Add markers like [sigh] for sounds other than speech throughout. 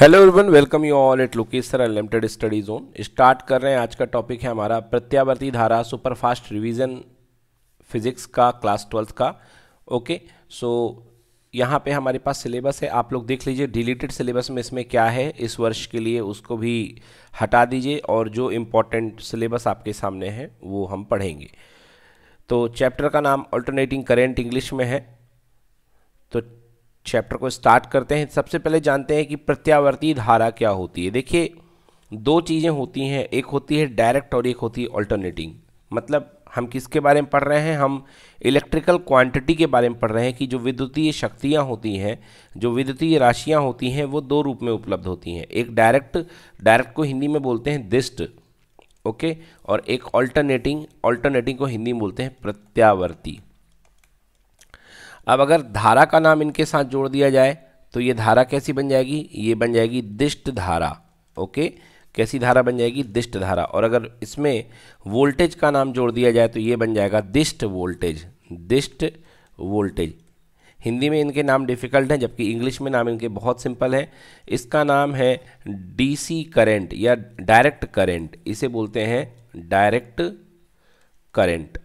Hello everyone welcome you all at लोकेसर unlimited study zone start कर रहे हैं आज का टॉपिक है हमारा प्रत्यावर्ती धारा सुपरफास्ट रिवीजन फिजिक्स का क्लास ट्वेल्थ का ओके सो यहाँ पे हमारे पास सिलेबस है आप लोग देख लीजिए डिलीटेड सिलेबस में इसमें क्या है इस वर्ष के लिए उसको भी हटा दीजिए और जो इम्पोर्टेंट सिलेबस आपके सामने है वो हम पढ़ेंगे तो चैप्टर का नाम ऑल्टरनेटिंग करेंट इंग्लिश में है तो चैप्टर को स्टार्ट करते हैं सबसे पहले जानते हैं कि प्रत्यावर्ती धारा क्या होती है देखिए दो चीज़ें होती हैं एक होती है डायरेक्ट और एक होती है ऑल्टरनेटिंग मतलब हम किसके बारे में पढ़ रहे हैं हम इलेक्ट्रिकल क्वांटिटी के बारे में पढ़ रहे हैं कि जो विद्युतीय शक्तियाँ होती हैं जो विद्युतीय राशियाँ होती हैं वो दो रूप में उपलब्ध होती हैं एक डायरेक्ट डायरेक्ट को हिंदी में बोलते हैं दिस्ट ओके और एक ऑल्टरनेटिंग ऑल्टरनेटिंग को हिंदी में बोलते हैं प्रत्यावर्ती अब अगर धारा का नाम इनके साथ जोड़ दिया जाए तो ये धारा कैसी बन जाएगी ये बन जाएगी दिष्ट धारा ओके कैसी धारा बन जाएगी दिष्ट धारा और अगर इसमें वोल्टेज का नाम जोड़ दिया जाए तो ये बन जाएगा दिष्ट वोल्टेज दिष्ट वोल्टेज हिंदी में इनके नाम डिफ़िकल्ट हैं जबकि इंग्लिश में नाम इनके बहुत सिंपल है इसका नाम है डीसी करंट या डायरेक्ट करंट इसे बोलते हैं डायरेक्ट करंट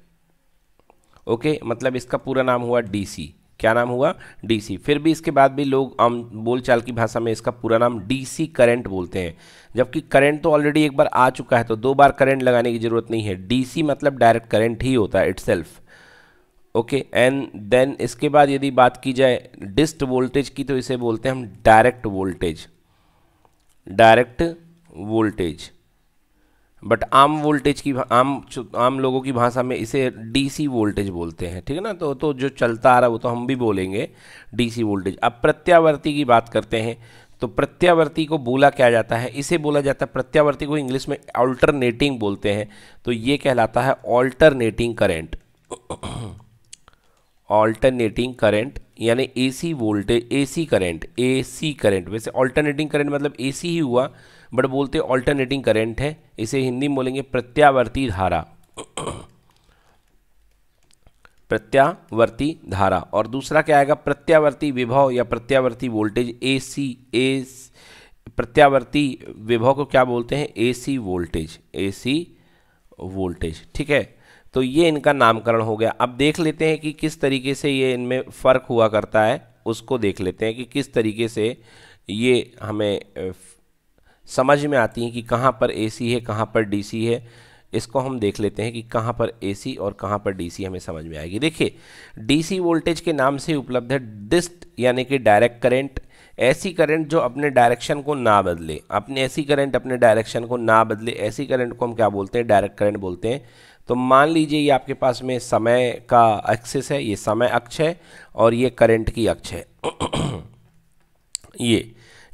ओके मतलब इसका पूरा नाम हुआ डीसी क्या नाम हुआ डीसी फिर भी इसके बाद भी लोग आम बोलचाल की भाषा में इसका पूरा नाम डीसी करंट बोलते हैं जबकि करंट तो ऑलरेडी एक बार आ चुका है तो दो बार करंट लगाने की ज़रूरत नहीं है डीसी मतलब डायरेक्ट करंट ही होता है इट ओके एंड देन इसके बाद यदि बात की जाए डिस्ट वोल्टेज की तो इसे बोलते हैं हम direct voltage direct voltage but आम वोल्टेज की आम आम लोगों की भाषा में इसे डीसी वोल्टेज बोलते हैं ठीक है ना तो तो जो चलता आ रहा है वो तो हम भी बोलेंगे डीसी वोल्टेज अब प्रत्यावर्ती की बात करते हैं तो प्रत्यावर्ती को बोला क्या जाता है इसे बोला जाता है प्रत्यावर्ती को इंग्लिश में ऑल्टरनेटिंग बोलते हैं तो ये कहलाता है ऑल्टरनेटिंग करेंट ऑल्टरनेटिंग करेंट यानी AC voltage AC A AC current वैसे ऑल्टरनेटिंग करेंट मतलब एसी ही हुआ बट बोलते ऑल्टरनेटिंग करेंट है इसे हिंदी में बोलेंगे प्रत्यावर्ती धारा प्रत्यावर्ती धारा और दूसरा क्या आएगा प्रत्यावर्ती विभव या प्रत्यावर्ती वोल्टेज ए सी ए प्रत्यावर्ती विभव को क्या बोलते हैं ए सी वोल्टेज ए सी वोल्टेज ठीक है तो ये इनका नामकरण हो गया अब देख लेते हैं कि किस तरीके से ये इनमें फ़र्क हुआ करता है उसको देख लेते हैं कि किस तरीके से ये हमें समझ में आती हैं कि कहाँ पर ए है कहाँ पर डी है इसको हम देख लेते हैं कि कहाँ पर ए और कहाँ पर डी हमें समझ में आएगी देखिए डी वोल्टेज के नाम से उपलब्ध है डिस्ट यानी कि डायरेक्ट करेंट ऐसी करंट जो अपने डायरेक्शन को ना बदले अपने ऐसी करंट अपने डायरेक्शन को ना बदले ऐसी करंट को हम क्या बोलते हैं डायरेक्ट करंट बोलते हैं तो मान लीजिए ये आपके पास में समय का एक्सेस है ये समय अक्ष है और ये करंट की अक्ष है [clears throat] ये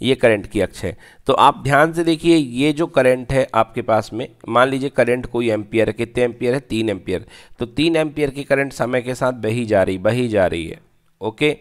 ये करंट की अक्ष है तो आप ध्यान से देखिए ये जो करंट है आपके पास में मान लीजिए करंट कोई एम्पियर है कितने एम्पियर है तीन एम्पियर तो तीन एम्पियर की करंट समय के साथ बही जा रही बही जा रही है ओके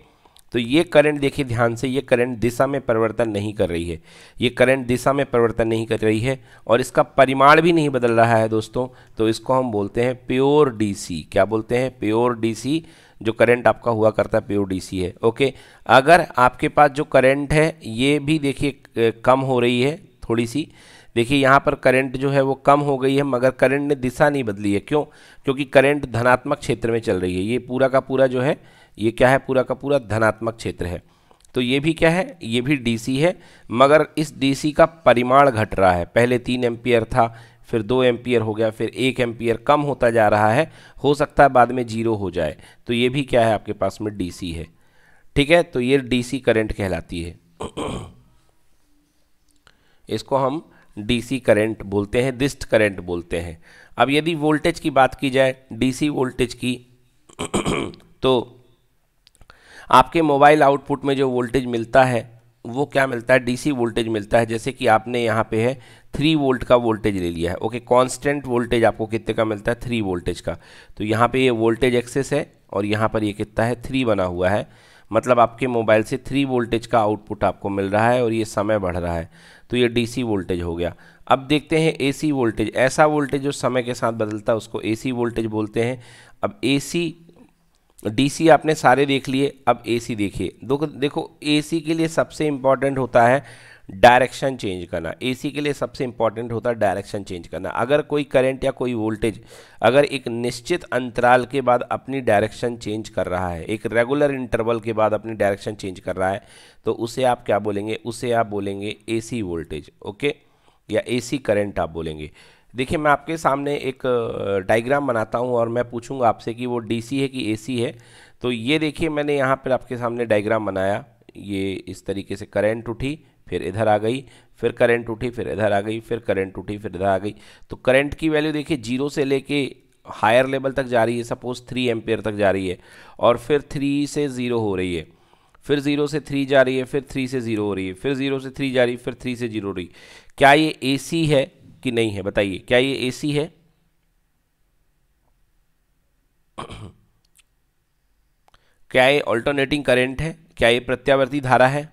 तो ये करंट देखिए ध्यान से ये करंट दिशा में परिवर्तन नहीं कर रही है ये करंट दिशा में परिवर्तन नहीं कर रही है और इसका परिमाण भी नहीं बदल रहा है दोस्तों तो इसको हम बोलते हैं प्योर डीसी क्या बोलते हैं प्योर डीसी जो करंट आपका हुआ करता है पीओडीसी है ओके अगर आपके पास जो करंट है ये भी देखिए कम हो रही है थोड़ी सी देखिए यहाँ पर करंट जो है वो कम हो गई है मगर करंट ने दिशा नहीं बदली है क्यों क्योंकि करंट धनात्मक क्षेत्र में चल रही है ये पूरा का पूरा जो है ये क्या है पूरा का पूरा धनात्मक क्षेत्र है तो ये भी क्या है ये भी डीसी है मगर इस डीसी का परिमाण घट रहा है पहले तीन एम्पियर था फिर दो एम्पियर हो गया फिर एक एम्पियर कम होता जा रहा है हो सकता है बाद में जीरो हो जाए तो ये भी क्या है आपके पास में डीसी है ठीक है तो ये डीसी करंट कहलाती है [clears throat] इसको हम डीसी करंट बोलते हैं दिस्ट करंट बोलते हैं अब यदि वोल्टेज की बात की जाए डीसी वोल्टेज की [clears throat] तो आपके मोबाइल आउटपुट में जो वोल्टेज मिलता है वो क्या मिलता है डीसी वोल्टेज मिलता है जैसे कि आपने यहाँ पे है थ्री वोल्ट का वोल्टेज ले लिया है ओके कांस्टेंट वोल्टेज आपको कितने का मिलता है थ्री वोल्टेज का तो यहाँ पे ये वोल्टेज एक्सेस है और यहाँ पर ये कितना है थ्री बना हुआ है मतलब आपके मोबाइल से थ्री वोल्टेज का आउटपुट आपको मिल रहा है और ये समय बढ़ रहा है तो ये डीसी वोल्टेज हो गया अब देखते हैं एसी वोल्टेज ऐसा वोल्टेज जो समय के साथ बदलता है उसको एसी वोल्टेज बोलते हैं अब एसी डीसी आपने सारे देख लिए अब एसी देखिए देखो देखो एसी के लिए सबसे इम्पॉर्टेंट होता है डायरेक्शन चेंज करना एसी के लिए सबसे इम्पॉर्टेंट होता है डायरेक्शन चेंज करना अगर कोई करंट या कोई वोल्टेज अगर एक निश्चित अंतराल के बाद अपनी डायरेक्शन चेंज कर रहा है एक रेगुलर इंटरवल के बाद अपनी डायरेक्शन चेंज कर रहा है तो उसे आप क्या बोलेंगे उसे आप बोलेंगे ए वोल्टेज ओके या ए करंट आप बोलेंगे देखिए मैं आपके सामने एक डायग्राम बनाता हूँ और मैं पूछूंगा आपसे कि वो डीसी है कि एसी है तो ये देखिए मैंने यहाँ पर आपके सामने डायग्राम बनाया ये इस तरीके से करंट उठी फिर इधर आ गई फिर करंट उठी फिर इधर आ गई फिर करंट उठी फिर इधर आ गई तो करंट की वैल्यू देखिए जीरो से लेके हायर लेवल तक जा रही है सपोज़ थ्री एम्पेयर तक जा रही है और फिर थ्री से ज़ीरो हो रही है फिर ज़ीरो से थ्री जा रही है फिर थ्री से ज़ीरो हो रही है फिर ज़ीरो से थ्री जा रही है फिर थ्री से ज़ीरो हो रही है क्या ये ए है कि नहीं है बताइए क्या ये एसी है क्या ये ऑल्टरनेटिंग करंट है क्या ये प्रत्यावर्ती धारा है yes,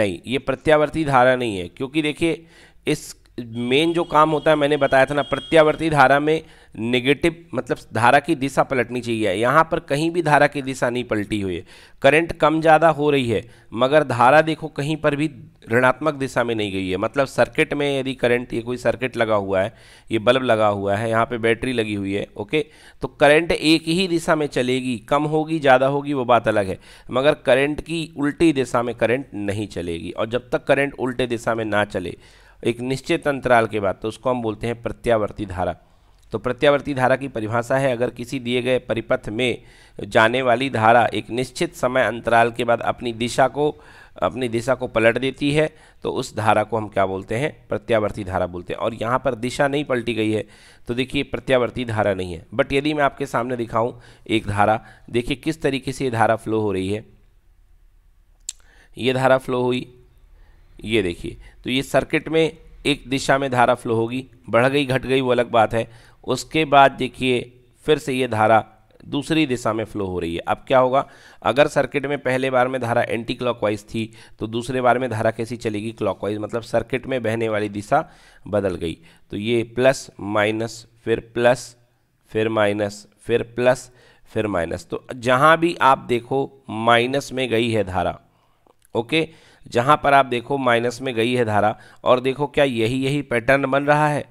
नहीं ये प्रत्यावर्ती धारा नहीं है क्योंकि देखिए इस मेन जो काम होता है मैंने बताया था ना प्रत्यावर्ती धारा में नेगेटिव मतलब धारा की दिशा पलटनी चाहिए यहाँ पर कहीं भी धारा की दिशा नहीं पलटी हुई है करंट कम ज़्यादा हो रही है मगर धारा देखो कहीं पर भी ऋणात्मक दिशा में नहीं गई है मतलब सर्किट में यदि करंट ये कोई सर्किट लगा हुआ है ये बल्ब लगा हुआ है यहाँ पर बैटरी लगी हुई है ओके तो करंट एक ही दिशा में चलेगी कम होगी ज़्यादा होगी वो बात अलग है मगर करंट की उल्टी दिशा में करंट नहीं चलेगी और जब तक करंट उल्टे दिशा में ना चले एक निश्चित अंतराल के बाद तो उसको हम बोलते हैं प्रत्यावर्ती धारा तो प्रत्यावर्ती धारा की परिभाषा है अगर किसी दिए गए परिपथ में जाने वाली धारा एक निश्चित समय अंतराल के बाद अपनी दिशा को अपनी दिशा को पलट देती है तो उस धारा को हम क्या बोलते हैं प्रत्यावर्ती धारा बोलते हैं और यहाँ पर दिशा नहीं पलटी गई है तो देखिए प्रत्यावर्ती धारा नहीं है बट यदि मैं आपके सामने दिखाऊँ एक धारा देखिए किस तरीके से ये धारा फ्लो हो रही है ये धारा फ्लो हुई ये देखिए तो ये सर्किट में एक दिशा में धारा फ्लो होगी बढ़ गई घट गई वो अलग बात है उसके बाद देखिए फिर से ये धारा दूसरी दिशा में फ्लो हो रही है अब क्या होगा अगर सर्किट में पहले बार में धारा एंटी क्लॉकवाइज थी तो दूसरे बार में धारा कैसी चलेगी क्लॉकवाइज मतलब सर्किट में बहने वाली दिशा बदल गई तो ये प्लस माइनस फिर प्लस फिर माइनस फिर प्लस फिर माइनस तो जहाँ भी आप देखो माइनस में गई है धारा ओके जहाँ पर आप देखो माइनस में गई है धारा और देखो क्या यही यही पैटर्न बन रहा है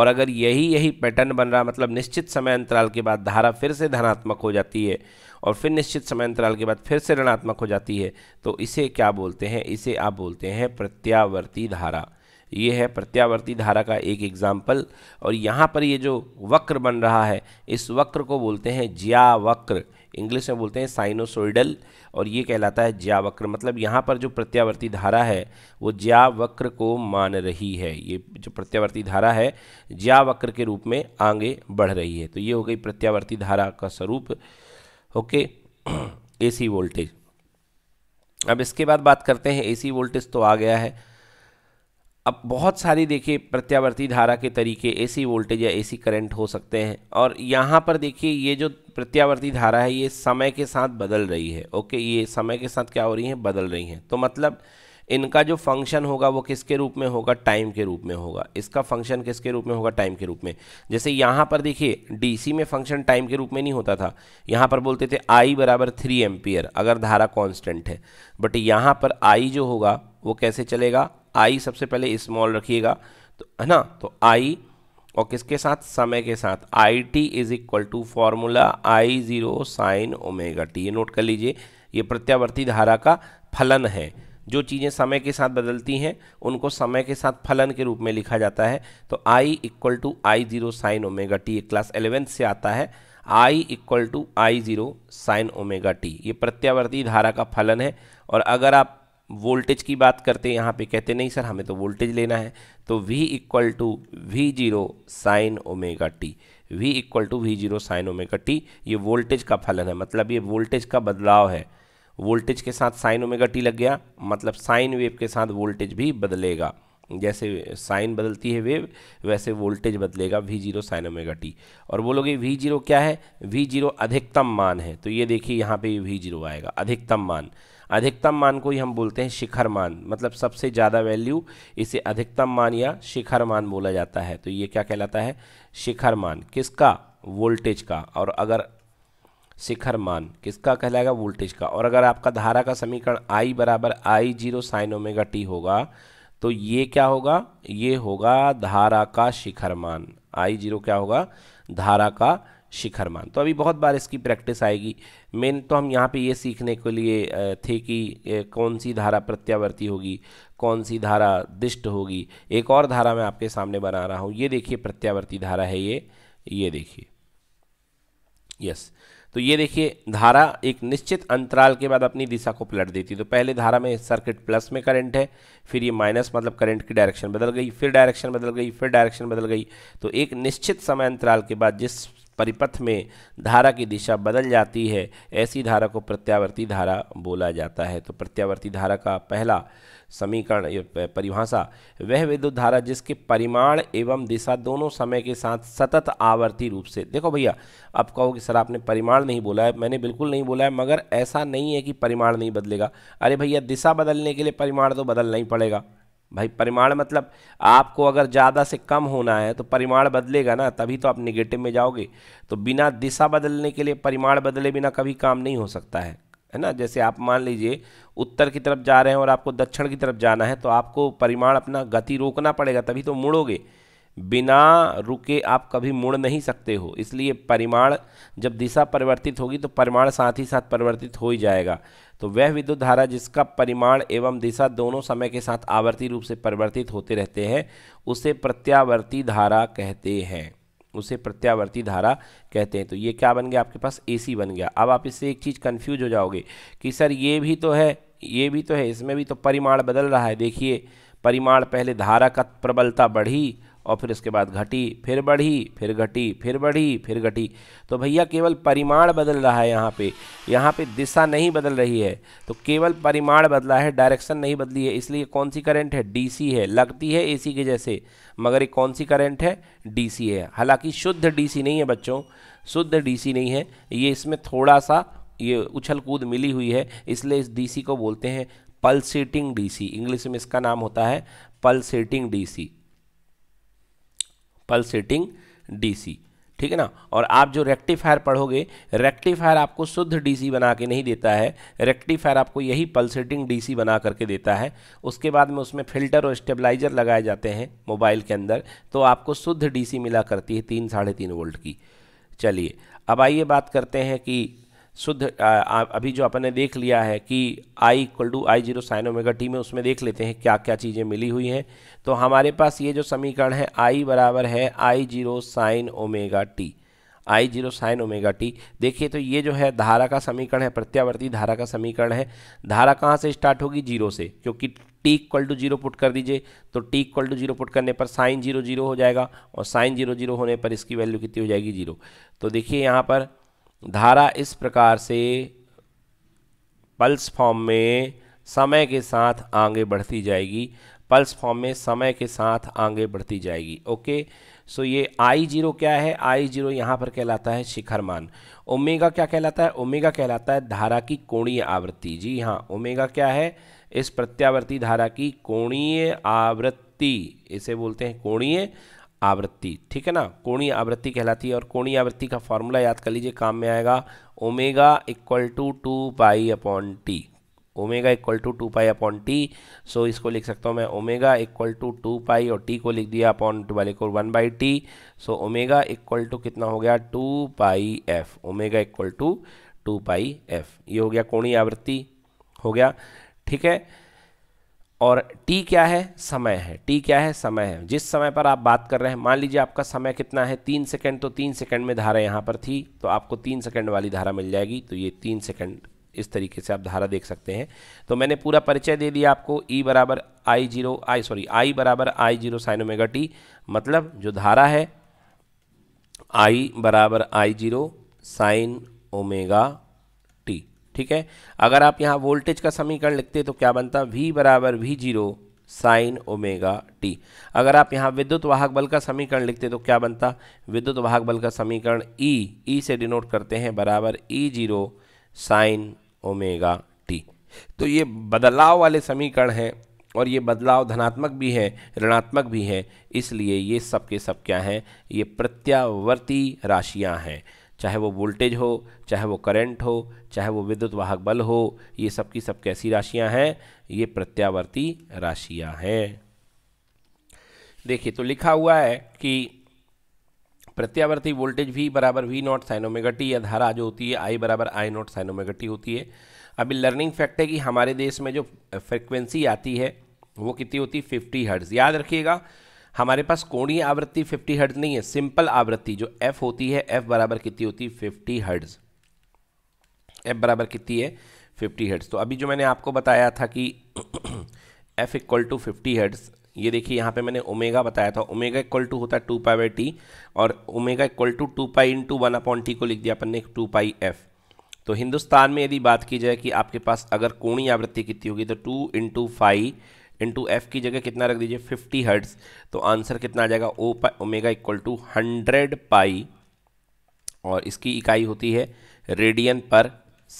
और अगर यही यही पैटर्न बन रहा मतलब निश्चित समय अंतराल के बाद धारा फिर से धनात्मक हो जाती है और फिर निश्चित समय अंतराल के बाद फिर से ऋणात्मक हो जाती है तो इसे क्या बोलते हैं इसे आप बोलते हैं प्रत्यावर्ती धारा ये है प्रत्यावर्ती धारा का एक एग्जाम्पल और यहाँ पर ये जो वक्र बन रहा है इस वक्र को बोलते हैं ज्या वक्र इंग्लिश में बोलते हैं साइनोसोइडल और ये कहलाता है ज्या वक्र मतलब यहाँ पर जो प्रत्यावर्ती धारा है वो ज्या वक्र को मान रही है ये जो प्रत्यावर्ती धारा है ज्या वक्र के रूप में आगे बढ़ रही है तो ये हो गई प्रत्यावर्ती धारा का स्वरूप ओके [clears throat] एसी वोल्टेज अब इसके बाद बात करते हैं एसी वोल्टेज तो आ गया है अब बहुत सारी देखिए प्रत्यावर्ती धारा के तरीके एसी वोल्टेज या एसी करंट हो सकते हैं और यहाँ पर देखिए ये जो प्रत्यावर्ती धारा है ये समय के साथ बदल रही है ओके ये समय के साथ क्या हो रही है बदल रही हैं तो मतलब इनका जो फंक्शन होगा वो किसके रूप में होगा टाइम के रूप में होगा इसका फंक्शन किसके रूप में होगा टाइम के रूप में जैसे यहाँ पर देखिए डीसी में फंक्शन टाइम के रूप में नहीं होता था यहाँ पर बोलते थे आई बराबर थ्री एम्पियर अगर धारा कांस्टेंट है बट यहाँ पर आई जो होगा वो कैसे चलेगा आई सबसे पहले स्मॉल रखिएगा तो है ना तो आई और किसके साथ समय के साथ I T is equal to formula I zero sine omega T ये नोट कर लीजिए ये प्रत्यावर्ती धारा का फलन है जो चीज़ें समय के साथ बदलती हैं उनको समय के साथ फलन के रूप में लिखा जाता है तो I equal to I zero sine omega T ये क्लास एलेवेंथ से आता है I equal to I zero sine omega T ये प्रत्यावर्ती धारा का फलन है और अगर आप वोल्टेज की बात करते हैं यहाँ पे कहते नहीं सर हमें तो वोल्टेज लेना है तो V equal to V zero sine omega T V equal to V zero sine omega T ये वोल्टेज का फलन है मतलब ये वोल्टेज का बदलाव है वोल्टेज के साथ साइन ओमेगा टी लग गया मतलब साइन वेव के साथ वोल्टेज भी बदलेगा जैसे साइन बदलती है वेव वैसे वोल्टेज बदलेगा V zero sine omega T और बोलोगे वी जीरो क्या है वी जीरो अधिकतम मान है तो ये देखिए यहाँ पे वी जीरो आएगा अधिकतम मान अधिकतम मान को ही हम बोलते हैं शिखर मान मतलब सबसे ज़्यादा वैल्यू इसे अधिकतम मान या शिखर मान बोला जाता है तो ये क्या कहलाता है शिखर मान किसका वोल्टेज का और अगर शिखर मान किसका कहलाएगा वोल्टेज का और अगर आपका धारा का समीकरण आई बराबर I zero sine omega T होगा तो ये क्या होगा ये होगा धारा का शिखर मान आई जीरो क्या होगा धारा का शिखर मान तो अभी बहुत बार इसकी प्रैक्टिस आएगी मेन तो हम यहाँ पे ये सीखने के लिए थे कि कौन सी धारा प्रत्यावर्ती होगी कौन सी धारा दिष्ट होगी एक और धारा मैं आपके सामने बना रहा हूँ ये देखिए प्रत्यावर्ती धारा है ये ये देखिए यस तो ये देखिए धारा एक निश्चित अंतराल के बाद अपनी दिशा को पलट देती है तो पहले धारा में सर्किट प्लस में करंट है फिर ये माइनस मतलब करंट की डायरेक्शन बदल गई फिर डायरेक्शन बदल गई फिर डायरेक्शन बदल गई तो एक निश्चित समय अंतराल के बाद जिस परिपथ में धारा की दिशा बदल जाती है ऐसी धारा को प्रत्यावर्ती धारा बोला जाता है तो प्रत्यावर्ती धारा का पहला समीकरण परिभाषा वह विद्युत धारा जिसके परिमाण एवं दिशा दोनों समय के साथ सतत आवर्ती रूप से देखो भैया अब कहो कि सर आपने परिमाण नहीं बोला है मैंने बिल्कुल नहीं बोला है मगर ऐसा नहीं है कि परिमाण नहीं बदलेगा अरे भैया दिशा बदलने के लिए परिमाण तो बदलना ही पड़ेगा भाई परिमाण मतलब आपको अगर ज़्यादा से कम होना है तो परिमाण बदलेगा ना तभी तो आप निगेटिव में जाओगे तो बिना दिशा बदलने के लिए परिमाण बदले बिना कभी काम नहीं हो सकता है है ना जैसे आप मान लीजिए उत्तर की तरफ जा रहे हैं और आपको दक्षिण की तरफ जाना है तो आपको परिमाण अपना गति रोकना पड़ेगा तभी तो मुड़ोगे बिना रुके आप कभी मुड़ नहीं सकते हो इसलिए परिमाण जब दिशा परिवर्तित होगी तो परिमाण साथ ही साथ परिवर्तित हो ही जाएगा तो वह विद्युत धारा जिसका परिमाण एवं दिशा दोनों समय के साथ आवर्ती रूप से परिवर्तित होते रहते हैं उसे प्रत्यावर्ती धारा कहते हैं उसे प्रत्यावर्ती धारा कहते हैं तो ये क्या बन गया आपके पास एसी बन गया अब आप इससे एक चीज़ कन्फ्यूज हो जाओगे कि सर ये भी तो है ये भी तो है इसमें भी तो परिमाण बदल रहा है देखिए परिमाण पहले धारा का प्रबलता बढ़ी और फिर इसके बाद घटी फिर बढ़ी फिर घटी फिर बढ़ी फिर घटी तो भैया केवल परिमाण बदल रहा है यहाँ पे यहाँ पे दिशा नहीं बदल रही है तो केवल परिमाण बदला है डायरेक्शन नहीं बदली है इसलिए कौन सी करंट है डीसी है लगती है एसी के जैसे मगर ये कौन सी करंट है डीसी है हालांकि शुद्ध डी नहीं है बच्चों शुद्ध डी नहीं है ये इसमें थोड़ा सा ये उछल कूद मिली हुई है इसलिए इस डी को बोलते हैं पल्सेटिंग डी इंग्लिश में इसका नाम होता है पल्सेटिंग डी पल्सेटिंग डीसी ठीक है ना और आप जो रेक्टिफायर पढ़ोगे रेक्टिफायर आपको शुद्ध डीसी बना के नहीं देता है रेक्टिफायर आपको यही पल्सेटिंग डीसी बना करके देता है उसके बाद में उसमें फिल्टर और स्टेबलाइजर लगाए जाते हैं मोबाइल के अंदर तो आपको शुद्ध डीसी मिला करती है तीन साढ़े तीन वोल्ट की चलिए अब आइए बात करते हैं कि शुद्ध अभी जो अपन ने देख लिया है कि I equal to I zero sine omega T में उसमें देख लेते हैं क्या क्या चीज़ें मिली हुई हैं तो हमारे पास ये जो समीकरण है आई बराबर है I zero sine omega T I zero sine omega T देखिए तो ये जो है धारा का समीकरण है प्रत्यावर्ती धारा का समीकरण है धारा कहाँ से स्टार्ट होगी जीरो से क्योंकि T equal to zero put कर दीजिए तो T equal to zero put करने पर साइन जीरो जीरो हो जाएगा और साइन जीरो जीरो होने पर इसकी वैल्यू कितनी हो जाएगी जीरो तो देखिए यहाँ पर धारा इस प्रकार से पल्स फॉर्म में समय के साथ आगे बढ़ती जाएगी पल्स फॉर्म में समय के साथ आगे बढ़ती जाएगी ओके सो ये आई जीरो क्या है आई जीरो यहाँ पर कहलाता है शिखर मान ओमेगा क्या कहलाता है ओमेगा कहलाता है धारा की कोणीय आवृत्ति जी हाँ ओमेगा क्या है इस प्रत्यावर्ती धारा की कोणीय आवृत्ति इसे बोलते हैं कोणीय आवृत्ति ठीक है ना कोणीय आवृत्ति कहलाती है और कोणीय आवृत्ति का फॉर्मूला याद कर लीजिए काम में आएगा omega equal to two pi upon T omega equal to two pi upon T so इसको लिख सकता हूँ मैं omega equal to two pi और टी को लिख दिया अपॉन टू वाले को one by T so omega equal to कितना हो गया two pi F omega equal to two pi F ये हो गया कोणीय आवृत्ति हो गया ठीक है और टी क्या है समय है टी क्या है समय है जिस समय पर आप बात कर रहे हैं मान लीजिए आपका समय कितना है तीन सेकंड तो तीन सेकंड में धारा यहाँ पर थी तो आपको तीन सेकंड वाली धारा मिल जाएगी तो ये तीन सेकंड इस तरीके से आप धारा देख सकते हैं तो मैंने पूरा परिचय दे दिया आपको ई e बराबर I zero I sorry I बराबर I zero sine omega T मतलब जो धारा है आई बराबर आई जीरो साइन ओमेगा ठीक है अगर आप यहाँ वोल्टेज का समीकरण लिखते तो क्या बनता वी बराबर V zero sine omega T अगर आप यहाँ विद्युत वाहक बल का समीकरण लिखते तो क्या बनता विद्युत वाहक बल का समीकरण ई e, ई e से डिनोट करते हैं बराबर E zero sine omega T तो ये बदलाव वाले समीकरण हैं और ये बदलाव धनात्मक भी है ऋणात्मक भी है इसलिए ये सब के सब क्या हैं ये प्रत्यावर्ती राशियाँ हैं चाहे वो वोल्टेज हो चाहे वो करंट हो चाहे वो विद्युत वाहक बल हो ये सब की सब कैसी राशियाँ हैं ये प्रत्यावर्ती राशियाँ हैं देखिए तो लिखा हुआ है कि प्रत्यावर्ती वोल्टेज भी बराबर वी नॉट साइनोमेगटी या धारा जो होती है आई बराबर आई नॉट साइनोमेगटी होती है अभी लर्निंग फैक्ट है कि हमारे देश में जो फ्रिक्वेंसी आती है वो कितनी होती है फिफ्टी हर्ट्ज़ याद रखिएगा हमारे पास कोणीय आवृत्ति 50 हर्ट्ज नहीं है सिंपल आवृत्ति जो f होती है f बराबर कितनी होती है 50 हर्ट्ज f बराबर कितनी है 50 हर्ट्ज तो अभी जो मैंने आपको बताया था कि [coughs] f equal to fifty hertz ये देखिए यहाँ पे मैंने ओमेगा बताया था ओमेगा इक्वल टू होता है टू पाई बाई टी और omega equal to two pi into one upon T को लिख दिया अपन ने टू पाई एफ तो हिंदुस्तान में यदि बात की जाए कि आपके पास अगर कोणी आवृत्ति कितनी होगी तो two into five into F की जगह कितना रख दीजिए 50 हर्ट्स तो आंसर कितना आ जाएगा ओ पा omega equal to hundred pi और इसकी इकाई होती है रेडियन पर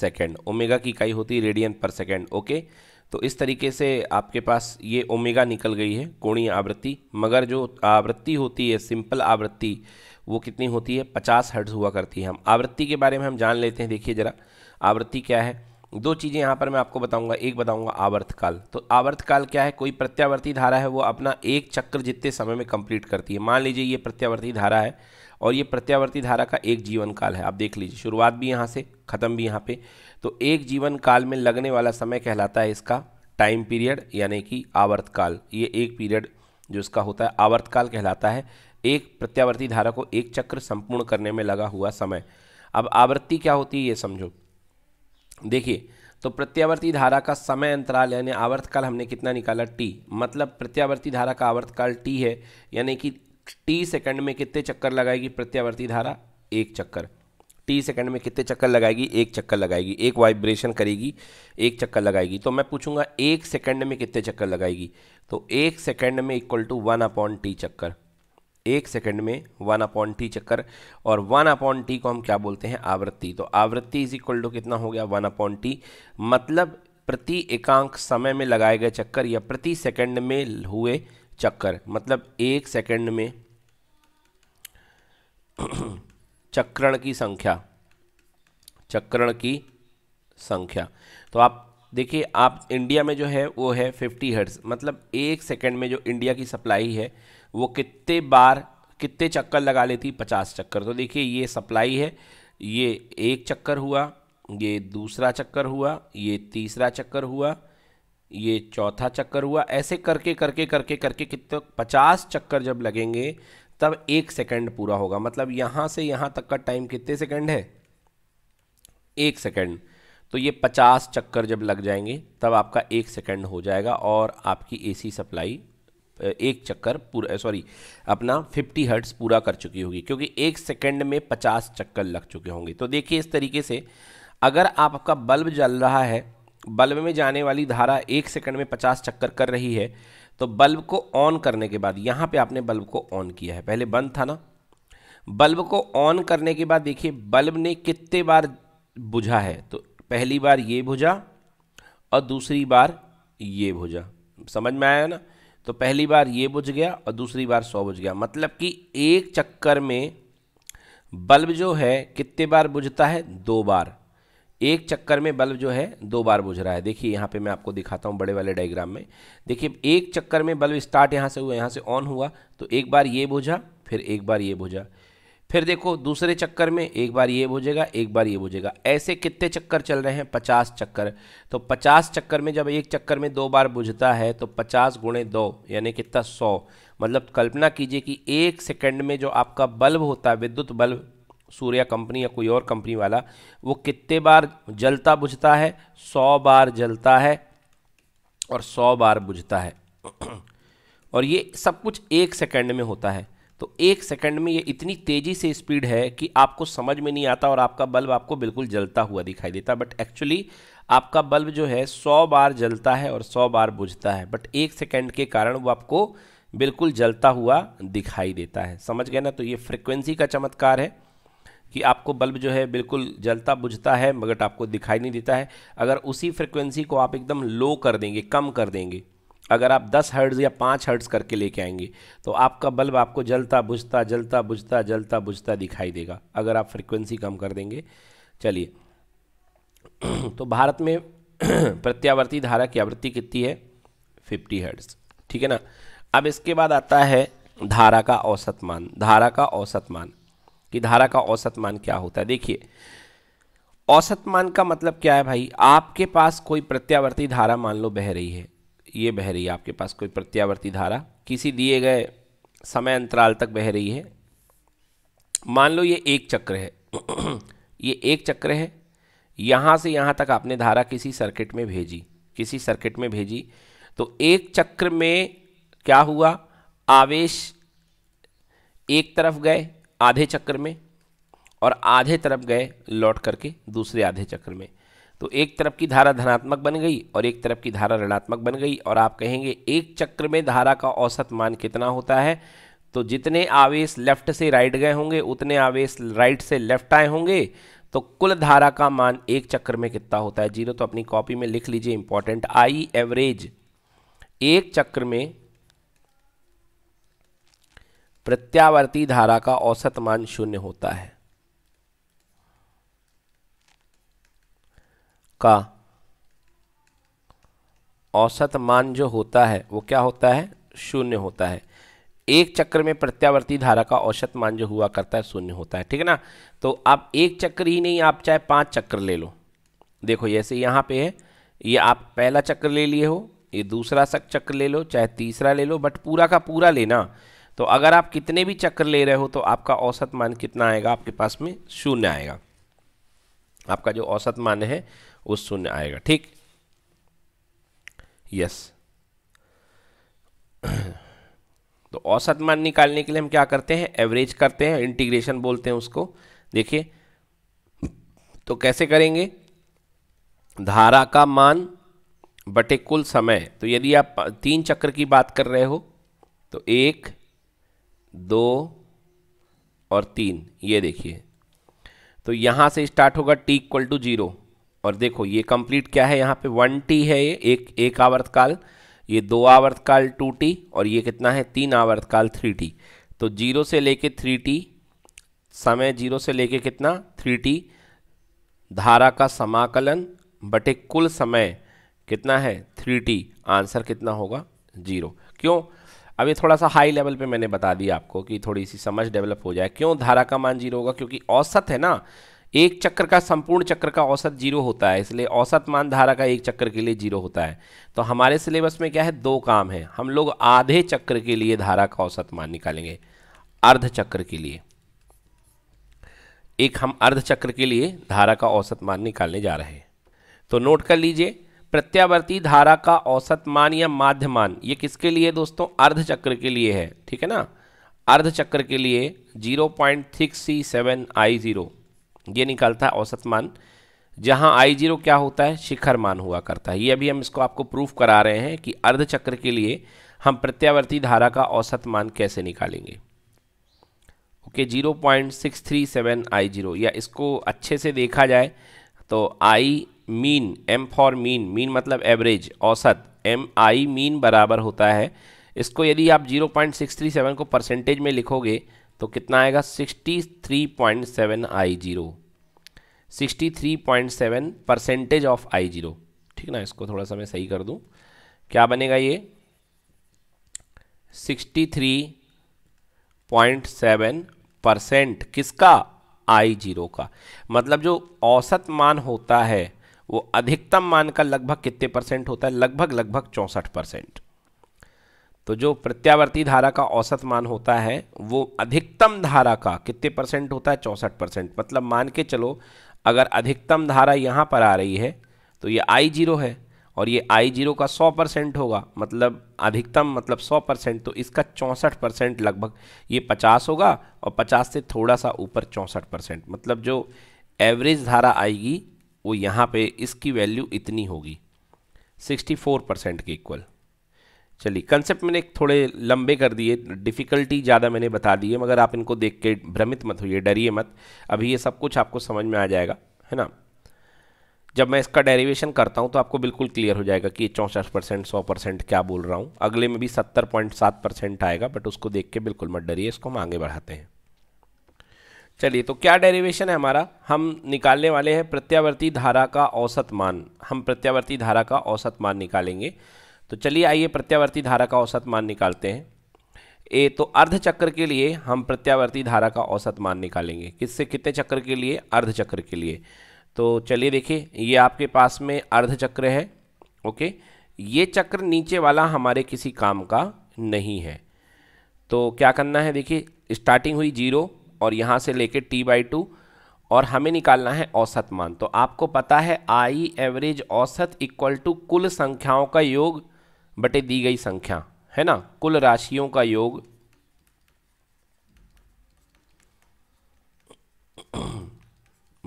सेकेंड ओमेगा की इकाई होती है रेडियन पर सेकेंड ओके तो इस तरीके से आपके पास ये ओमेगा निकल गई है कोणीय आवृत्ति मगर जो आवृत्ति होती है सिंपल आवृत्ति वो कितनी होती है पचास हर्ट्स हुआ करती है हम आवृत्ति के बारे में हम जान लेते हैं देखिए ज़रा आवृत्ति क्या है दो चीज़ें यहाँ पर मैं आपको बताऊंगा एक बताऊंगा आवर्तकाल तो आवर्तकाल क्या है कोई प्रत्यावर्ती धारा है वो अपना एक चक्र जितने समय में कंप्लीट करती है मान लीजिए ये प्रत्यावर्ती धारा है और ये प्रत्यावर्ती धारा का एक जीवन काल है आप देख लीजिए शुरुआत भी यहाँ से ख़त्म भी यहाँ पर तो एक जीवन काल में लगने वाला समय कहलाता है इसका टाइम पीरियड यानी कि आवर्तकाल ये एक पीरियड जो इसका होता है आवर्तकाल कहलाता है एक प्रत्यावर्ती धारा को एक चक्र संपूर्ण करने में लगा हुआ समय अब आवृत्ति क्या होती है ये समझो देखिए तो प्रत्यावर्ती धारा का समय अंतराल यानी आवर्तकाल हमने कितना निकाला टी मतलब प्रत्यावर्ती धारा का आवर्तकाल टी है यानी कि टी सेकंड में कितने चक्कर लगाएगी प्रत्यावर्ती धारा एक चक्कर टी सेकंड में कितने चक्कर लगाएगी एक चक्कर लगाएगी एक वाइब्रेशन करेगी एक चक्कर लगाएगी तो मैं पूछूंगा एक सेकंड में कितने चक्कर लगाएगी तो एक सेकंड में equal to one upon T चक्कर एक सेकंड में वन अपॉन टी चक्कर और वन अपॉन टी को हम क्या बोलते हैं आवृत्ति तो आवृत्ति इज इक्वल टू कितना हो गया वन अपॉन टी मतलब प्रति एकांक समय में लगाए गए चक्कर या प्रति सेकंड में हुए चक्कर मतलब एक सेकंड में [clears throat] चक्रण की संख्या चक्रण की संख्या तो आप देखिए आप इंडिया में जो है वो है 50 हर्ट्स मतलब एक सेकंड में जो इंडिया की सप्लाई है वो कितने बार कितने चक्कर लगा लेती पचास चक्कर तो देखिए ये सप्लाई है ये एक चक्कर हुआ ये दूसरा चक्कर हुआ ये तीसरा चक्कर हुआ ये चौथा चक्कर हुआ ऐसे करके करके करके करके कितने पचास चक्कर जब लगेंगे तब एक सेकंड पूरा होगा मतलब यहाँ से यहाँ तक का टाइम कितने सेकंड है एक सेकंड तो ये पचास चक्कर जब लग जाएंगे तब आपका एक सेकंड हो जाएगा और आपकी एसी सप्लाई एक चक्कर पूरा सॉरी अपना 50 हर्ट्स पूरा कर चुकी होगी क्योंकि एक सेकंड में 50 चक्कर लग चुके होंगे तो देखिए इस तरीके से अगर आपका बल्ब जल रहा है बल्ब में जाने वाली धारा एक सेकंड में 50 चक्कर कर रही है तो बल्ब को ऑन करने के बाद यहाँ पे आपने बल्ब को ऑन किया है पहले बंद था ना बल्ब को ऑन करने के बाद देखिए बल्ब ने कितने बार बुझा है तो पहली बार ये बुझा और दूसरी बार ये बुझा समझ में आया ना तो पहली बार ये बुझ गया और दूसरी बार सौ बुझ गया मतलब कि एक चक्कर में बल्ब जो है कितने बार बुझता है दो बार एक चक्कर में बल्ब जो है दो बार बुझ रहा है देखिए यहाँ पे मैं आपको दिखाता हूँ बड़े वाले डायग्राम में देखिए एक चक्कर में बल्ब स्टार्ट यहाँ से हुआ यहाँ से ऑन हुआ तो एक बार ये बुझा फिर एक बार ये बुझा फिर देखो दूसरे चक्कर में एक बार ये बुझेगा एक बार ये बुझेगा ऐसे कितने चक्कर चल रहे हैं पचास चक्कर तो पचास चक्कर में जब एक चक्कर में दो बार बुझता है तो पचास गुणे दो यानी कितना सौ मतलब कल्पना कीजिए कि एक सेकंड में जो आपका बल्ब होता है विद्युत बल्ब सूर्या कंपनी या कोई और कंपनी वाला वो कितने बार जलता बुझता है सौ बार जलता है और सौ बार बुझता है [clears throat] और ये सब कुछ एक सेकंड में होता है तो एक सेकंड में ये इतनी तेज़ी से स्पीड है कि आपको समझ में नहीं आता और आपका बल्ब आपको बिल्कुल जलता हुआ दिखाई देता बट एक्चुअली आपका बल्ब जो है सौ बार जलता है और सौ बार बुझता है बट एक सेकेंड के कारण वो आपको बिल्कुल जलता हुआ दिखाई देता है समझ गए ना तो ये फ्रिक्वेंसी का चमत्कार है कि आपको बल्ब जो है बिल्कुल जलता बुझता है मगर आपको दिखाई नहीं देता है अगर उसी फ्रिक्वेंसी को आप एकदम लो कर देंगे कम कर देंगे अगर आप 10 हर्ट्ज़ या 5 हर्ट्ज़ करके लेके आएंगे तो आपका बल्ब आपको जलता बुझता जलता बुझता जलता बुझता दिखाई देगा अगर आप फ्रिक्वेंसी कम कर देंगे चलिए [clears throat] तो भारत में [clears throat] प्रत्यावर्ती धारा की आवृत्ति कितनी है 50 हर्ट्ज़ ठीक है ना अब इसके बाद आता है धारा का औसत मान धारा का औसत मान कि धारा का औसत मान क्या होता है देखिए औसत मान का मतलब क्या है भाई आपके पास कोई प्रत्यावर्ती धारा मान लो बह रही है ये बह रही है आपके पास कोई प्रत्यावर्ती धारा किसी दिए गए समय अंतराल तक बह रही है मान लो ये एक चक्र है [clears throat] ये एक चक्र है यहाँ से यहाँ तक आपने धारा किसी सर्किट में भेजी किसी सर्किट में भेजी तो एक चक्र में क्या हुआ आवेश एक तरफ गए आधे चक्र में और आधे तरफ गए लौट करके दूसरे आधे चक्र में तो एक तरफ की धारा धनात्मक बन गई और एक तरफ की धारा ऋणात्मक बन गई और आप कहेंगे एक चक्र में धारा का औसत मान कितना होता है तो जितने आवेश लेफ्ट से राइट गए होंगे उतने आवेश राइट से लेफ्ट आए होंगे तो कुल धारा का मान एक चक्र में कितना होता है जीरो तो अपनी कॉपी में लिख लीजिए इंपॉर्टेंट आई एवरेज एक चक्र में प्रत्यावर्ती धारा का औसत मान शून्य होता है का औसत मान जो होता है वो क्या होता है शून्य होता है एक चक्र में प्रत्यावर्ती धारा का औसत मान जो हुआ करता है शून्य होता है ठीक है ना तो आप एक चक्र ही नहीं आप चाहे पांच चक्र ले लो देखो जैसे यहां पे है ये आप पहला चक्र ले लिए हो ये दूसरा सक चक्र ले लो चाहे तीसरा ले लो बट पूरा का पूरा लेना तो अगर आप कितने भी चक्र ले रहे हो तो आपका औसत मान कितना आएगा आपके पास में शून्य आएगा आपका जो औसत मान है वो शून्य आएगा ठीक यस [clears throat] तो औसत मान निकालने के लिए हम क्या करते हैं एवरेज करते हैं इंटीग्रेशन बोलते हैं उसको देखिए तो कैसे करेंगे धारा का मान बटे कुल समय तो यदि आप तीन चक्र की बात कर रहे हो तो एक दो और तीन ये देखिए तो यहां से स्टार्ट होगा टी इक्वल टू जीरो और देखो ये कंप्लीट क्या है यहाँ पे वन टी है ये एक एक आवर्तकाल ये दो आवर्तकाल टू टी और ये कितना है तीन आवर्तकाल थ्री टी तो जीरो से लेके थ्री टी समय जीरो से लेके कितना थ्री टी धारा का समाकलन बटे कुल समय कितना है थ्री टी आंसर कितना होगा जीरो क्यों अब ये थोड़ा सा हाई लेवल पे मैंने बता दिया आपको कि थोड़ी सी समझ डेवलप हो जाए क्यों धारा का मान जीरो होगा क्योंकि औसत है ना एक चक्र का संपूर्ण चक्र का औसत जीरो होता है इसलिए औसत मान धारा का एक चक्र के लिए जीरो होता है तो हमारे सिलेबस में क्या है दो काम है हम लोग आधे चक्र के लिए धारा का औसत मान निकालेंगे अर्ध चक्र के लिए एक हम अर्ध चक्र के लिए धारा का औसत मान निकालने जा रहे हैं तो नोट कर लीजिए प्रत्यावर्ती धारा का औसत मान या माध्य मान ये किसके लिए दोस्तों अर्ध चक्र के लिए है ठीक है ना अर्ध चक्र के लिए zero point six C seven I zero ये निकलता है औसत मान जहाँ आई जीरो क्या होता है शिखर मान हुआ करता है ये अभी हम इसको आपको प्रूफ करा रहे हैं कि अर्धचक्र के लिए हम प्रत्यावर्ती धारा का औसत मान कैसे निकालेंगे okay zero point six three seven I zero या इसको अच्छे से देखा जाए तो I mean M for mean mean मतलब एवरेज औसत एम आई मीन बराबर होता है इसको यदि आप सेवन को परसेंटेज में लिखोगे तो कितना आएगा 63.7 I zero sixty three point seven percentage of I zero ठीक ना इसको थोड़ा सा मैं सही कर दूं क्या बनेगा ये sixty three point seven percent किसका आई जीरो का मतलब जो औसत मान होता है वो अधिकतम मान का लगभग कितने परसेंट होता है लगभग लगभग चौंसठ परसेंट तो जो प्रत्यावर्ती धारा का औसत मान होता है वो अधिकतम धारा का कितने परसेंट होता है चौंसठ परसेंट मतलब मान के चलो अगर अधिकतम धारा यहाँ पर आ रही है तो ये आई जीरो है और ये आई जीरो का सौ परसेंट होगा मतलब अधिकतम मतलब सौ परसेंट तो इसका चौंसठ परसेंट लगभग ये पचास होगा और पचास से थोड़ा सा ऊपर चौंसठ परसेंट मतलब जो एवरेज धारा आएगी वो यहाँ पर इसकी वैल्यू इतनी होगी सिक्सटी फोर परसेंट के इक्वल चलिए कंसेप्ट मैंने थोड़े लंबे कर दिए डिफ़िकल्टी ज़्यादा मैंने बता दी है मगर आप इनको देख के भ्रमित मत होइए डरिए मत अभी ये सब कुछ आपको समझ में आ जाएगा है ना जब मैं इसका डेरिवेशन करता हूँ तो आपको बिल्कुल क्लियर हो जाएगा कि चौंसठ परसेंट सौ परसेंट क्या बोल रहा हूँ अगले में भी सत्तर पॉइंट सात परसेंट आएगा बट उसको देख के बिल्कुल मत डरिए इसको हम आगे बढ़ाते हैं चलिए तो क्या डेरिवेशन है हमारा हम निकालने वाले हैं प्रत्यावर्ती धारा का औसत मान हम प्रत्यावर्ती धारा का औसत मान निकालेंगे तो चलिए आइए प्रत्यावर्ती धारा का औसत मान निकालते हैं ए तो अर्ध चक्र के लिए हम प्रत्यावर्ती धारा का औसत मान निकालेंगे किससे कितने चक्र के लिए अर्ध चक्र के लिए तो चलिए देखिए ये आपके पास में अर्ध चक्र है ओके ये चक्र नीचे वाला हमारे किसी काम का नहीं है तो क्या करना है देखिए स्टार्टिंग हुई जीरो और यहाँ से लेके टी बाई टू और हमें निकालना है औसत मान तो आपको पता है आई एवरेज औसत इक्वल टू कुल संख्याओं का योग बटे दी गई संख्या है ना कुल राशियों का योग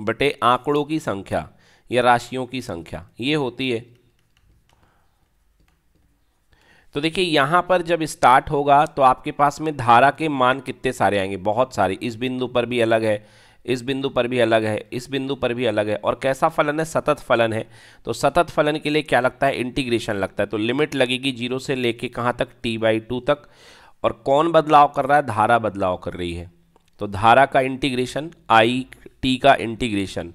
बटे आंकड़ों की संख्या या राशियों की संख्या ये होती है तो देखिए यहां पर जब स्टार्ट होगा तो आपके पास में धारा के मान कितने सारे आएंगे बहुत सारे इस बिंदु पर भी अलग है इस बिंदु पर भी अलग है इस बिंदु पर भी अलग है और कैसा फलन है सतत फलन है तो सतत फलन के लिए क्या लगता है इंटीग्रेशन लगता है तो लिमिट लगेगी जीरो से लेके कहाँ तक टी बाई टू तक और कौन बदलाव कर रहा है धारा बदलाव कर रही है तो धारा का इंटीग्रेशन आई टी का इंटीग्रेशन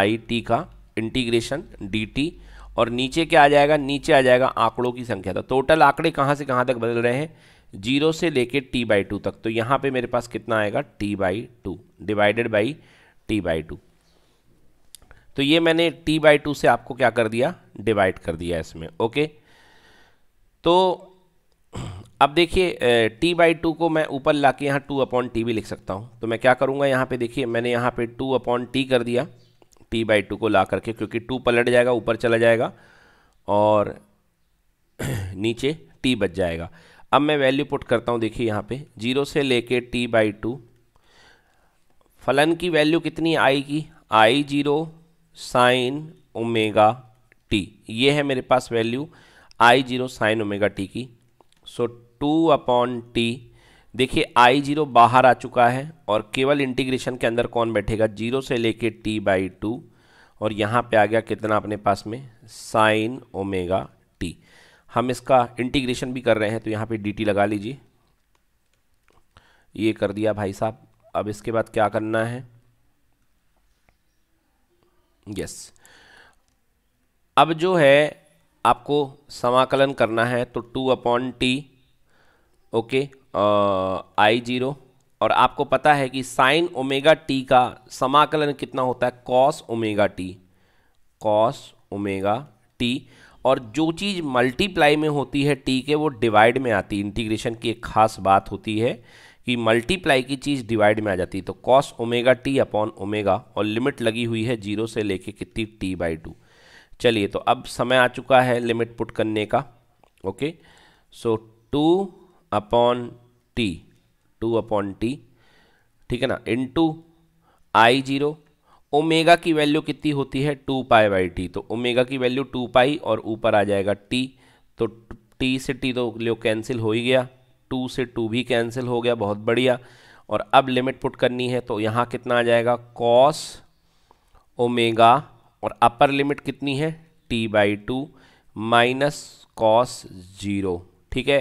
आई टी का इंटीग्रेशन डी टी और नीचे क्या आ जाएगा नीचे आ जाएगा आंकड़ों की संख्या तो टोटल आंकड़े कहाँ से कहाँ तक बदल रहे हैं जीरो से लेके टी बाई टू तक तो यहाँ पे मेरे पास कितना आएगा T by two divided by T by two तो ये मैंने टी बाई टू से आपको क्या कर दिया डिवाइड कर दिया इसमें ओके तो अब देखिए टी बाई टू को मैं ऊपर ला के यहाँ टू अपॉन टी भी लिख सकता हूँ तो मैं क्या करूँगा यहाँ पे देखिए मैंने यहाँ पे टू अपॉन टी कर दिया टी बाई टू को ला करके क्योंकि टू पलट जाएगा ऊपर चला जाएगा और [clears throat] नीचे टी बच जाएगा अब मैं वैल्यू पुट करता हूँ देखिए यहाँ पे जीरो से लेके टी बाई टू फलन की वैल्यू कितनी आएगी I zero sine omega T ये है मेरे पास value I zero sine omega T की सो टू अपॉन टी देखिए आई जीरो बाहर आ चुका है और केवल इंटीग्रेशन के अंदर कौन बैठेगा जीरो से लेके टी बाई टू और यहाँ पे आ गया कितना अपने पास में साइन ओमेगा हम इसका इंटीग्रेशन भी कर रहे हैं तो यहाँ पे डी लगा लीजिए ये कर दिया भाई साहब अब इसके बाद क्या करना है यस yes. अब जो है आपको समाकलन करना है तो two upon T okay I zero और आपको पता है कि साइन ओमेगा टी का समाकलन कितना होता है cos omega t cos omega T और जो चीज़ मल्टीप्लाई में होती है टी के वो डिवाइड में आती है इंटीग्रेशन की एक खास बात होती है कि मल्टीप्लाई की चीज़ डिवाइड में आ जाती है तो cos omega t upon omega और लिमिट लगी हुई है जीरो से लेके कितनी टी बाई टू चलिए तो अब समय आ चुका है लिमिट पुट करने का okay so two upon t two upon t ठीक है ना into I zero omega की वैल्यू कितनी होती है टू पाई बाई टी तो ओमेगा की वैल्यू टू पाई और ऊपर आ जाएगा टी तो टी से टी तो लो कैंसिल हो ही गया टू से टू भी कैंसिल हो गया बहुत बढ़िया और अब लिमिट पुट करनी है तो यहाँ कितना आ जाएगा कॉस ओमेगा और अपर लिमिट कितनी है t by two minus cos zero ठीक है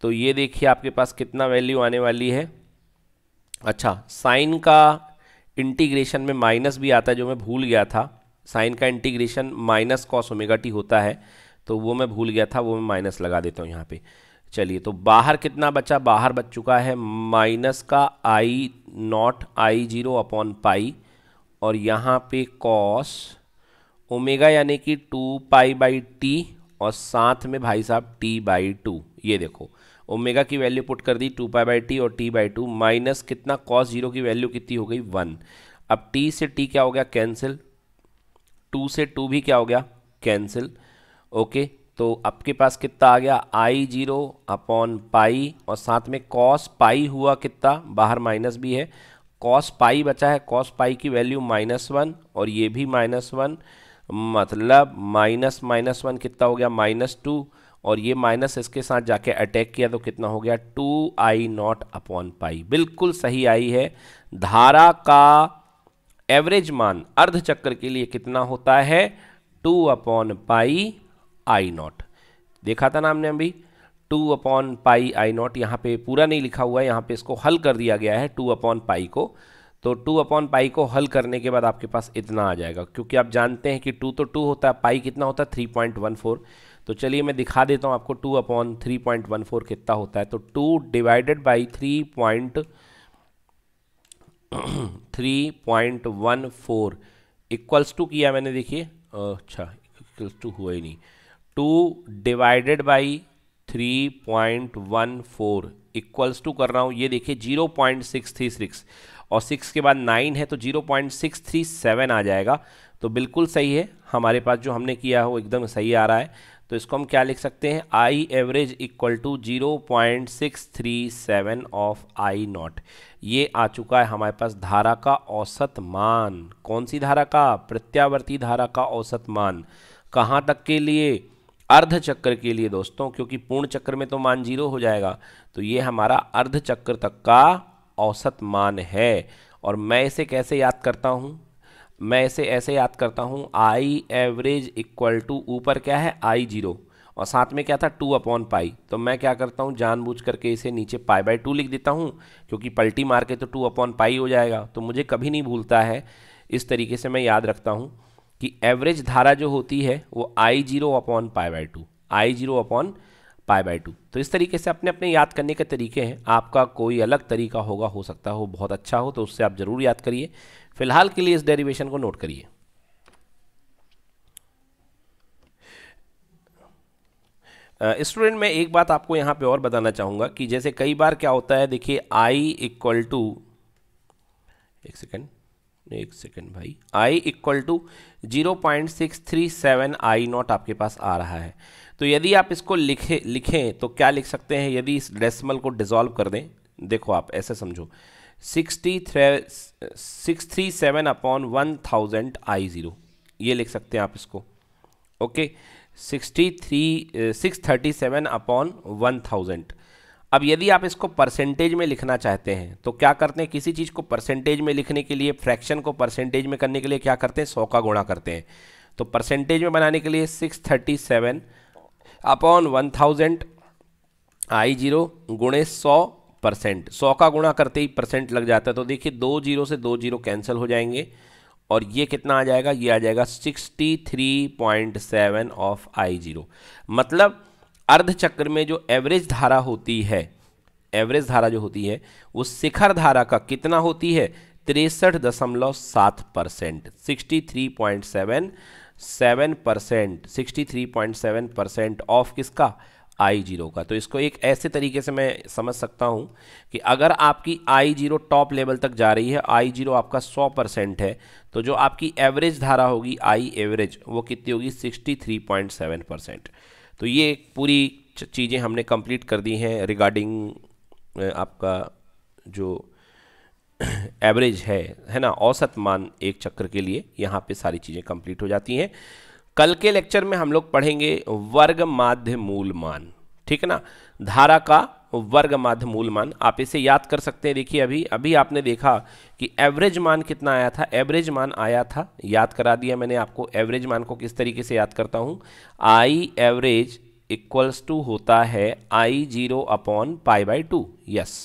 तो ये देखिए आपके पास कितना वैल्यू आने वाली है अच्छा साइन का इंटीग्रेशन में माइनस भी आता है जो मैं भूल गया था साइन का integration minus cos omega t होता है तो वो मैं भूल गया था वो मैं माइनस लगा देता हूँ यहाँ पे चलिए तो बाहर कितना बचा बाहर बच चुका है माइनस का I naught I zero upon pi और यहाँ पे कॉस ओमेगा यानी कि टू पाई बाई टी और साथ में भाई साहब टी बाई टू ये देखो ओमेगा की वैल्यू पुट कर दी टू पाई बाई टी और टी बाई टू माइनस कितना कॉस जीरो की वैल्यू कितनी हो गई वन अब टी से टी क्या हो गया कैंसिल टू से टू भी क्या हो गया कैंसिल ओके तो आपके पास कितना आ गया आई जीरो अपॉन पाई और साथ में कॉस पाई हुआ कितना बाहर माइनस भी है कॉस पाई बचा है कॉस पाई की वैल्यू माइनस वन और ये भी माइनस वन मतलब माइनस माइनस वन कितना हो गया माइनस टू और ये माइनस इसके साथ जाके अटैक किया तो कितना हो गया two I naught upon pi बिल्कुल सही आई है धारा का एवरेज मान अर्ध चक्र के लिए कितना होता है two upon pi I naught देखा था ना हमने अभी two upon pi I naught यहाँ पे पूरा नहीं लिखा हुआ है यहाँ पे इसको हल कर दिया गया है टू अपॉन पाई को तो टू अपॉन पाई को हल करने के बाद आपके पास इतना आ जाएगा क्योंकि आप जानते हैं कि टू तो टू होता है पाई कितना होता है थ्री पॉइंट वन फोर तो चलिए मैं दिखा देता हूँ आपको two upon three point one four कितना होता है तो two divided by three point three point one four equals to किया मैंने देखिए अच्छा इक्वल्स टू हुआ ही नहीं two divided by three point one four equals to कर रहा हूँ ये देखिए zero point six three six और सिक्स के बाद नाइन है तो zero point six three seven आ जाएगा तो बिल्कुल सही है हमारे पास जो हमने किया है वो एकदम सही आ रहा है तो इसको हम क्या लिख सकते हैं I average equal to zero point six three seven of I naught ये आ चुका है हमारे पास धारा का औसत मान कौन सी धारा का प्रत्यावर्ती धारा का औसत मान कहाँ तक के लिए अर्ध चक्र के लिए दोस्तों क्योंकि पूर्ण चक्र में तो मान जीरो हो जाएगा तो ये हमारा अर्ध चक्र तक का औसत मान है और मैं इसे कैसे याद करता हूँ मैं इसे ऐसे याद करता हूँ आई एवरेज इक्वल टू ऊपर क्या है आई जीरो और साथ में क्या था टू अपॉन पाई तो मैं क्या करता हूँ जानबूझ करके इसे नीचे पाई बाय टू लिख देता हूँ क्योंकि पल्टी मार के तो टू अपॉन पाई हो जाएगा तो मुझे कभी नहीं भूलता है इस तरीके से मैं याद रखता हूँ कि एवरेज धारा जो होती है वो I zero upon pi by two I zero upon pi by two तो इस तरीके से अपने अपने याद करने के तरीके हैं आपका कोई अलग तरीका होगा हो सकता हो बहुत अच्छा हो तो उससे आप ज़रूर याद करिए फिलहाल के लिए इस डेरिवेशन को नोट करिए स्टूडेंट मैं एक बात आपको यहां पे और बताना चाहूंगा कि जैसे कई बार क्या होता है देखिए आई इक्वल टू एक सेकेंड एक सेकेंड भाई I equal to zero point six three seven I naught आपके पास आ रहा है तो यदि आप इसको लिखे लिखें तो क्या लिख सकते हैं यदि इस डेसिमल को डिज़ोल्व कर दें देखो आप ऐसे समझो sixty six three seven upon one thousand I zero ये लिख सकते हैं आप इसको okay sixty three six thirty seven upon one thousand अब यदि आप इसको परसेंटेज में लिखना चाहते हैं तो क्या करते हैं किसी चीज़ को परसेंटेज में लिखने के लिए फ्रैक्शन को परसेंटेज में करने के लिए क्या करते हैं सौ का गुणा करते हैं तो परसेंटेज में बनाने के लिए six thirty seven upon one thousand I zero गुणे सौ परसेंट सौ का गुणा करते ही परसेंट लग जाता है तो देखिए दो जीरो से दो जीरो कैंसिल हो जाएंगे और ये कितना आ जाएगा ये आ जाएगा sixty three point seven of I zero मतलब अर्धचक्र में जो एवरेज धारा होती है एवरेज धारा जो होती है वो शिखर धारा का कितना होती है तिरसठ दशमलव सात percent sixty three point seven seven percent sixty three point seven percent of किसका आई जीरो का तो इसको एक ऐसे तरीके से मैं समझ सकता हूँ कि अगर आपकी आई जीरो टॉप लेवल तक जा रही है आई जीरो आपका सौ परसेंट है तो जो आपकी एवरेज धारा होगी आई एवरेज वो कितनी होगी sixty three point seven percent तो ये पूरी चीज़ें हमने कंप्लीट कर दी हैं रिगार्डिंग आपका जो एवरेज [clears throat] है है ना औसत मान एक चक्र के लिए यहाँ पे सारी चीज़ें कंप्लीट हो जाती हैं कल के लेक्चर में हम लोग पढ़ेंगे वर्ग माध्य मूल मान ठीक है ना धारा का वर्ग माध्य मूल मान आप इसे याद कर सकते हैं देखिए अभी अभी आपने देखा कि एवरेज मान कितना आया था एवरेज मान आया था याद करा दिया मैंने आपको एवरेज मान को किस तरीके से याद करता हूँ आई एवरेज इक्वल्स टू होता है I zero upon pi by two yes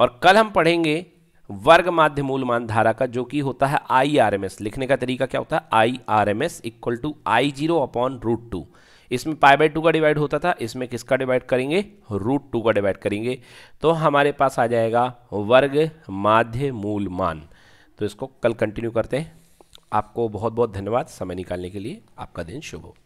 और कल हम पढ़ेंगे वर्ग माध्य मूल मान धारा का जो कि होता है आई आर एम एस लिखने का तरीका क्या होता है I R M S equal to I zero upon root two इसमें पाई बाई टू का डिवाइड होता था इसमें किसका डिवाइड करेंगे रूट टू का डिवाइड करेंगे तो हमारे पास आ जाएगा वर्ग माध्य मूल मान तो इसको कल कंटिन्यू करते हैं आपको बहुत बहुत धन्यवाद समय निकालने के लिए आपका दिन शुभ हो